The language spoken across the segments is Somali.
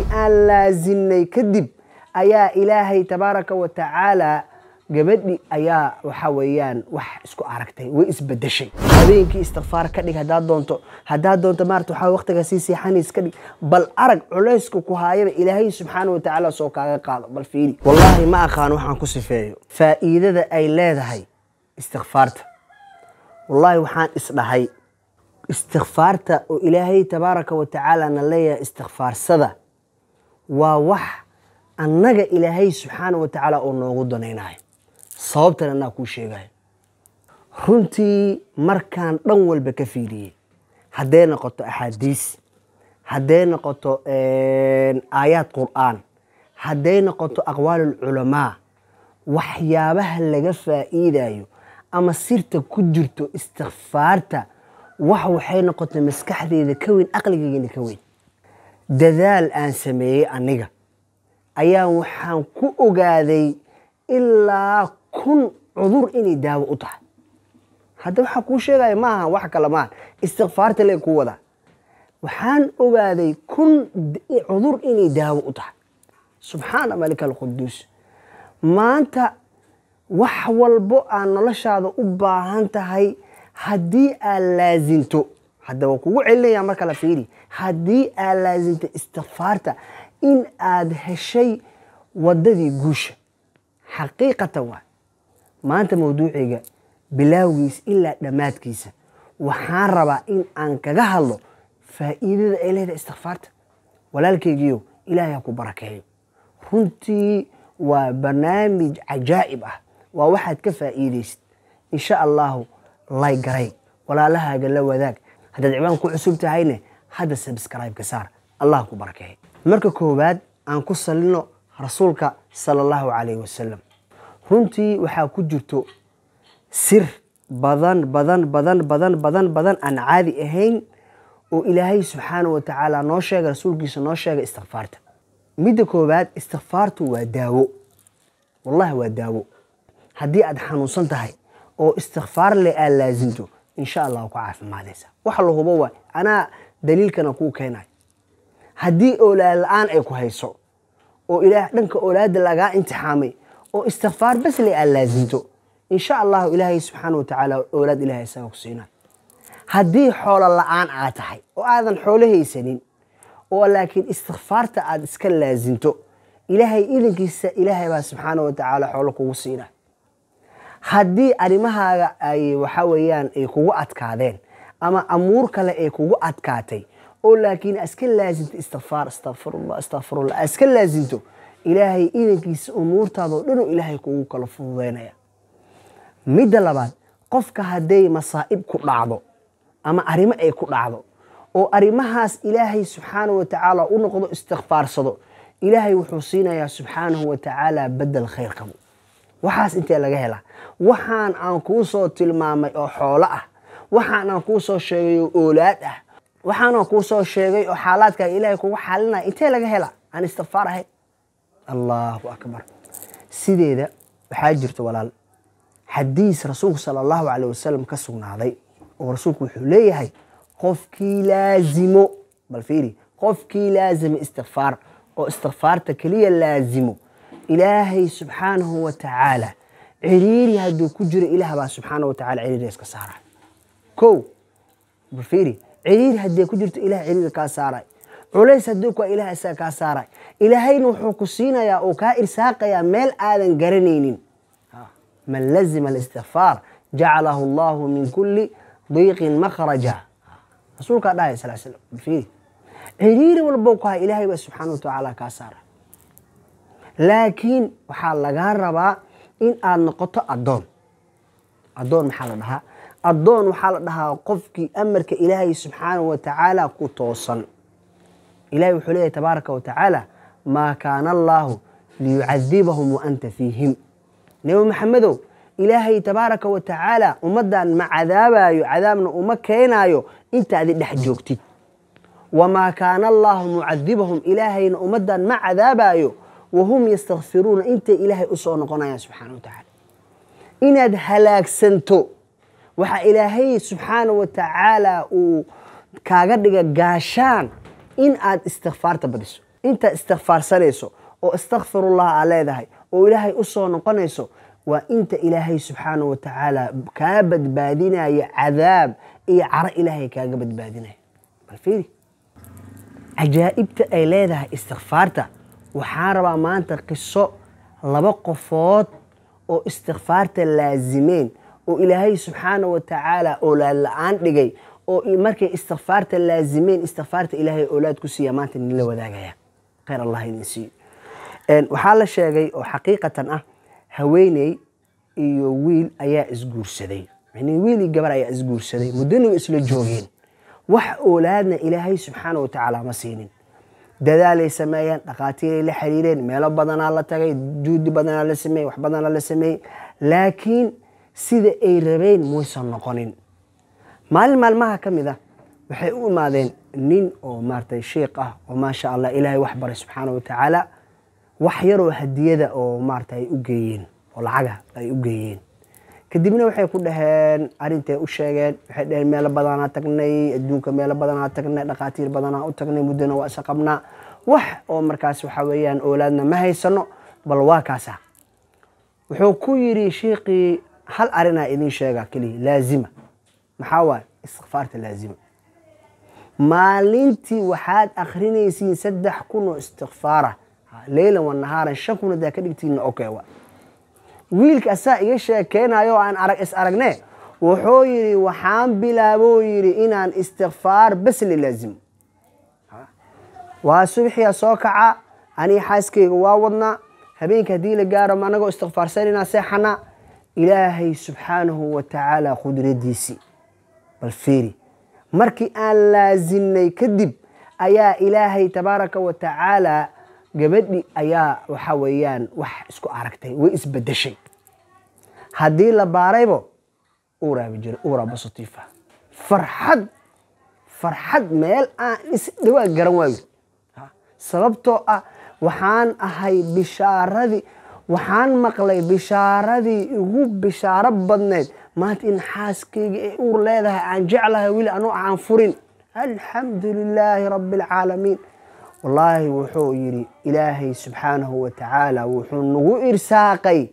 markii aan laasinay kadib ayaa ilaahay tabaaraka wa tacaala gabadhi ayaa waxa weeyaan wax isku aragtay way isbedeshay habeenkii istikfaar ka dhig haddaad doonto haddaad doonto maarata waxaa waqtiga sii seexanays ka dhig bal arag culayska ku haayaba ilaahay subxaana wa tacaala soo kaaga qaado bal fiiri wallaahi ma aqaan waxaan ku sifeeyo faa'iidada ay leedahay istikfaarta wallaahi waxaan isdhahay istikfaarta oo ilaahay tabaaraka wa tacaala na leeyahay istikfaarsada waa wax annaga ilaahay subxaana wa tacaala oo noogu danaynayo sababtan anaa kuu sheegayo runtii markaan dhan walba ka fiiriyey hadday noqoto axaadiis hadday noqoto aayaad qur'aan hadday noqoto aqwaalulculamaa waxyaabaha laga faa'iidayo ama sirta ku jirto istikfaarta wax waxay noqotay maskaxdeeda ka weyn aqligeygana ka weyn dadaal aan sameeyey aniga ayaa waxaan ku ogaaday ilaa kun cudur inay daawo u tahay hadda waxaa kuu sheegaya maaha wax kale maaha istikfaarta len ku wadaa waxaan ogaaday kun cudur inay daawo u tahay subxaana malika alquduus maanta wax walbo aan noloshaada u baahan tahay haddii aad laasinto hadda waan kugu celinayaa marka la fiiri haddii aad laazimtay istikfaarta in aad heshay waddadii guusha xaqiiqatan waa maanta mawduuciga bilaawgiisa ilaa dhammaadkiisa waxaan rabaa in aan kaga hadlo faa'iidada ay leedahay istikfaarta walaalkaygiiyo ilaahay ha ku barakeeyo runtii waa barnaamij cajaa'ib ah waa waxaad ka faa'iidaysid insha allaahu lay garay walaalahaaga la wadaag haddaad ciwaan ku cusub tahayne hadda sabskribeka saar allah ku barakeey marka koowaad aan ku salino rasuulka sala allahu calayh wasalam runtii waxaa ku jirto sir badan badan badan badan badan badan aan caadi ahayn oo ilaahay subxaanah wa noo sheega rasuulkiisa noo sheega istikfaarta midda koowaad istikfaartu waa daawo wallahi waa daawo haddii aad xanuunsan tahay oo istikfaar leh aad laasinto insha allah ku caafimaadaysa waxa la hubo waa anaa daliilkana kuu keenay haddii oolaad la-aan ay ku hayso oo ilaah dhanka oolaada lagaa intixaamay oo istikfaar basle aad laasinto insha allahu ilaahay subxaana wa tacaala oolaad ilahay isaga ku siinayo haddii xoolo la-aan aad tahay oo aadan xoolo haysanin oo laakiin istikfaarta aad iska laasinto ilaahay idankiisa ilaahay baa subxaana wa tacaala xoolo kugu siinayo haddii arrimahaaga ay waxa weeyaan ay kugu adkaadeen ama amuur kale ay kugu adkaatay oo laakiin iska laasinto istikfaar astaqfirullah astaqfirullah iska laasinto ilaahay inankiisa umuurtaadao dhan oo ilaahay kugu kala fududeynaya midda labaad qofka hadday masaa'ib ku dhacdo ama arrimo ay ku dhacdo oo arrimahaas ilaahay subxaanahu watacaala u noqdo istikfaarsado ilaahay wuxuu siinayaa subxaanahu watacaala badel bedel khayr qabo waxaas intee laga helaa waxaan aan kuu soo tilmaamay oo xoolo ah waxaan aan kuu soo sheegay oo oolaad ah waxaanaan kuu soo sheegay oo xaalaadkaa ilaahay kugu xalinaya intee laga helaa aan istifaar ahay allahu akbar sideeda waxaa jirta walaal xadiis rasuulku sala allahu caleyh wasalam ka sugnaaday oo rasuulku wuxuu leeyahay qofkii laazimo bal fiiri qofkii laazimo istikfaar oo istikfaarta keliya laazimo ilaahay subxaanahu wa tacaala ciriiri hadduu ku jiro ilaah baa subxaana wa tacala ciriiri iska saara ko fiiri ciriiri haddii ku jirto ilaah ciriiri kaa saaray culays hadduu kuwa ilaah isaga kaa saaray ilaahayna wuxuu ku siinayaa oo kaa irsaaqayaa meel aadan garanaynin man lazima alistikfaar jacalahu allahu min kulli diiqin makhraja rasuulkaa dhahay sal slam fiiri ciriiri walbow ku hay ilaahay baa subxaana wa tacaala kaa saaray laakiin waxaa lagaa rabaa in aada noqoto addoon addoon maxaa la dhahaa addoon waxaa la dhahaa qofkii amarka ilaahay subxaanahu wa tacaala ku toosan ilahay wuxuu leeyahay tabaaraka watacaala tacaala maa kaana allaahu liyucadibahum waanta fiihim nebi maxamedow ilaahay tabaaraka watacaala ummaddan ma cadaabaayo cadaabna uma keenaayo intaadi dhex joogtid wamaa kaana allaahu mucadibahum ilaahayna ummaddan ma cadaabaayo wahum yastakfiruuna intay ilaahay usoo soo noqonayaan subxaana wa tacaala inaad halaagsanto waxaa ilaahay subxaana wa tacaala uu kaaga dhiga gaashaan in aad istikfaarta badiso intaad istikfaarsanayso oo istakfirullah aad leedahay oo ilaahay usoo noqonayso waa inta ilaahay subxaana wa tacaala kaa badbaadinaya cadaab iyo caro ilaahay kaaga badbaadinayo bal fiiri cajaa'ibta ay leedahay istikfaarta waxaan rabaa maanta qiso laba qofood oo istikfaarta laasimeen oo ilaahay subxaana wa tacaala oolaad la-aan dhigay oo markay istikfaarta laasimeen istikfaarta ilaahay oolaad ku siiya maanta nila wadaagaya khayr allah idin siiyo waxaa la sheegay oo xaqiiqatan ah haweeney iyo wiil ayaa isguursaday wiil iyo gabar ayaa isguursaday muddana isla joogeen wax oolaadna ilaahay subxaana wa ma siinin dadaalay sameeyeen dhakhaatiiray la xiriireen meelo badanaa la tagay juudi badanaa la sameeyey wax badanaa la sameeyey laakiin sida ay rabeen muysan noqonin maalin maalmaha ka mid a ah, waxay u imaadeen nin oo maaratay sheikh ah oo maasha allah ilaahay wax baray subxaana wa tacaala wax yaroo hadiyada oo maarata ay u geeyeen oo lacaga ay u geeyeen kadibna waxay ku dhaheen arintay u sheegeen waxay dhaheen meelo badanaa tagnay adduunka meelo badanaa tagnay dhakhaatiir badanaa u tagnay muddana waa isa qabnaa wax oo markaas waxaa weeyaan oolaadna ma haysano bal waa kaasa wuxuu ku yidhi shiikhii hal arinaa idin sheegaa keliya laazima maxaa waaye istikfaarta laazima maalintii waxaad akrinaysiin saddex kun oo istikfaara leylan wa nahaaran shan kun haddaa ka dhigtiinna okay waa wiilka asaa iga sheekeynayo aan arag is aragne wuxuu yidhi waxaan bilaabou yidhi inaan istikfaar basli laasimo waa subxiya soo kaca anii xaaskayga waa wadna habeenka haddii la gaaro anagoo istikfaarsanayna seexana ilaahay subxaanahu wa tacaala qudradiisii bal fiiri markii aan laasimnay kadib ayaa ilaahay tabaaraka wa tacaala gabadhi ayaa waxa weeyaan wax isku aragtay way isbedeshay haddii la baaraybo uuraabi jira uuraaba farxad farxad meel aan is dhawaa garan waayo sababtoo ah waxaan ahay bishaaradii waxaan maqlay bishaaradii ugu bishaaro badnayd maanta in xaaskaygii ay uur leedahay aan jeclahay weli anoo aan furin alxamdu lilaahi rabbi alcaalamiin wallaahi wuxuu yidhi ilaahay subxaanahu wa tacaala wuxuu nagu irsaaqay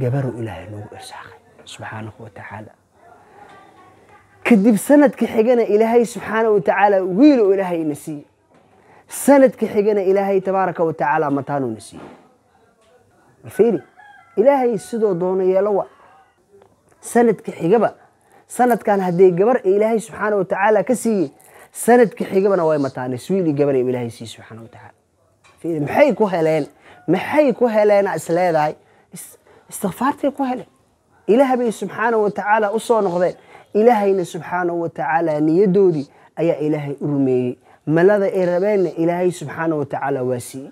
gabaru ilaahay nagu irsaaqay subxaanahu wa tacaala kadib sanadka xigana ilaahay subxaanahu wa tacaala wiil ilaahay ina siiyey sanadka xigana ilaahay tabaaraka wa tacaala mataanuu na siiyey malfiiri ilaahay sidoo doono yeelo sanadka xigaba sanadkan haddee gabar ilaahay subxaanahu wa tacaala ka siiyey sanadka xigabana way mataan swiil iyo gabana inuu ilaahay siiyo subxaana wa tacaala maxay ku heleen maxay ku heleenaa is istikfaartay ku heleen ilaah bay subxaana wa tacaala usoo noqdeen ilaahayna subxaana wa tacaala niyadoodii ayaa ilaahay u rumeeyey malada ay rabeenna ilaahay subxaana wa tacaala waa siiyey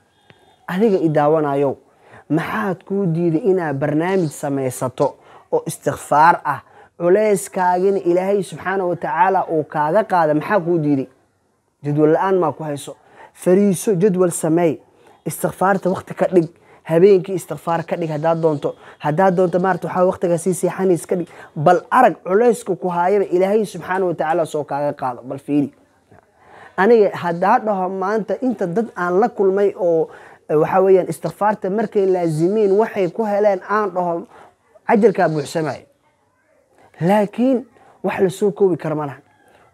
adiga i daawanayow maxaad kuu diiday inaad barnaamij samaysato oo istikfaar ah culeyskaagina ilaahay subxaana watacaala uu kaaga qaada maxaa kuu diiday jadwal la-aan maa ku hayso fariiso jadwal sameey istikfaarta wakti ka dhig habeenkii istikfaar ka dhig hadaad doonto hadaad doonto maarata waxaa waqtigaa sii seexaniis ka dhig bal arag culeyska ku haayaba ilaahay subxaana watacaala soo kaaga qaado bal fiiri aniga hadaa dhaho maanta inta dad aan la kulmay oo eh, waxaa weyaan istikfaarta markay laazimiin waxay ku heleen aan dhaho cajalkaa buuxsamayo laakiin wax lasoo koobi kara malaha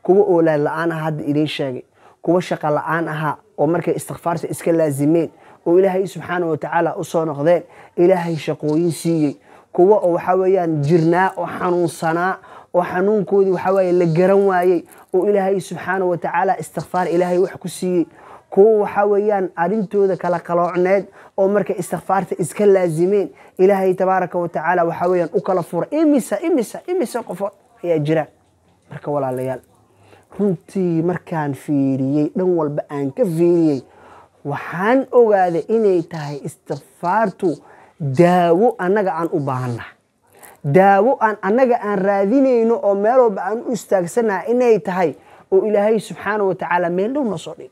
kuwa oolaad la-aan aha hadda idiin sheegay kuwa shaqa la-aan ahaa oo markay istikfaarta iska laazimeen oo ilaahay subxaana watacaala usoo noqdeen ilaahay shaqooyin siiyey kuwa oo waxa weyaan jirnaa oo xanuunsanaa oo xanuunkoodii waxa waaye la garan waayey oo ilaahay subxaana watacaala istikfaar ilaahay wax ku siiyey kuwo waxaa weeyaan arintooda kala qaloocneed oo marka istikfaarta iska laazimeen ilaahay tabaaraka watacaala waxaa weyaan u kala fura imisa imisa imisa qofood ayaa jira marka walaalayaal runtii markaan fiiriyey dhan walba aan ka fiiriyey waxaan ogaaday inay tahay istikfaartu daawo annaga aan u baahana daawo aan annaga aan raadinayno oo meel walba aan u istaagsanaha inay tahay oo ilaahay subxaana watacaala meel dhow noo soo dhig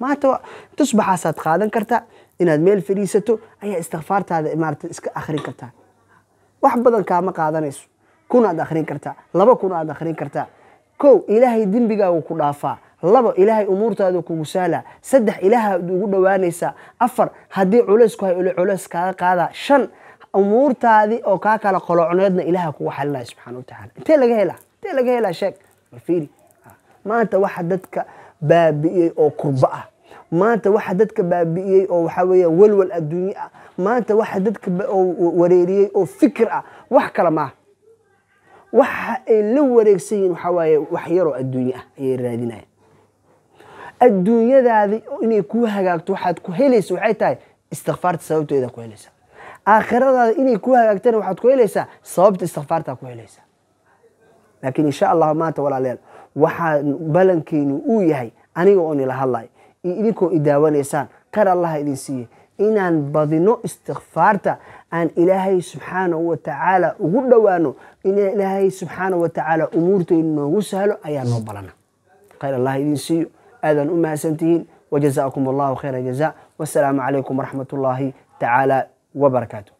maanta tusbaxaasaad qaadan kartaa inaad meel fadhiisato ayaa istikfaartaada maarata iska akhrin kartaa wax badan kaama qaadanayso kun aad akhrin kartaa laba kun aad akhrin kartaa kow ilaahay dembigaagu ku dhaafaa laba ilaahay umuurtaada kugu saalaa saddex ilaahaad ugu dhowaanaysaa afar haddii culeys ku hay ule culeys kaaga qaadaa shan umuurtaadii oo kaa kala qoloocneedna ilaaha kugu xalinaya subxana wa tacaala intee laga helaa intee laga helaa sheeg bal maanta waxa dadka baabi'iyey oo kurba ah maanta waxa dadka baabi'iyey oo waxaa walwal adduunye ah maanta waxa dadka wareeriyey oo fikir ah wax kale maaha waxa ay la wareegsan yihin waxaa waaye wax yaroo adduunye ah ayay raadinayaan adduunyadaadi inay kuu hagaagto waxaad ku helaysa waxay tahay istikfaarta sababteeda ku helaysaa aakhiradaada inay ku hagaagtana waxaad ku helaysaa sababta istikfaartaa ku helaysaa laakiin insha allahu maanta walaalayaal waxaa balankeenu uu yahay aniga oo ila hadlay iyo idinkoo idaawanaysaan kar allaha idin siiye inaan badino istikfaarta aan ilaahay subxaanahu watacaala ugu dhowaano in ilaahay subxaanahu watacaala umuurteynu noogu sahlo ayaa noo balana khayr allaha idin siiyo aadaan u mahadsantihiin wajazaakum allahu khayra jaza wasalaamu calaykum waraxmat ullaahi tacaala wabarakaatu